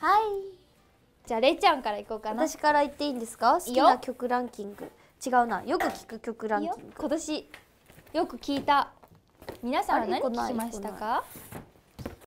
はいじゃあれいちゃんからいこうかな私から言っていいんですか好きな曲ランキング違うなよく聞く曲ランキング今年よく聞いた皆さんは何聞きましたか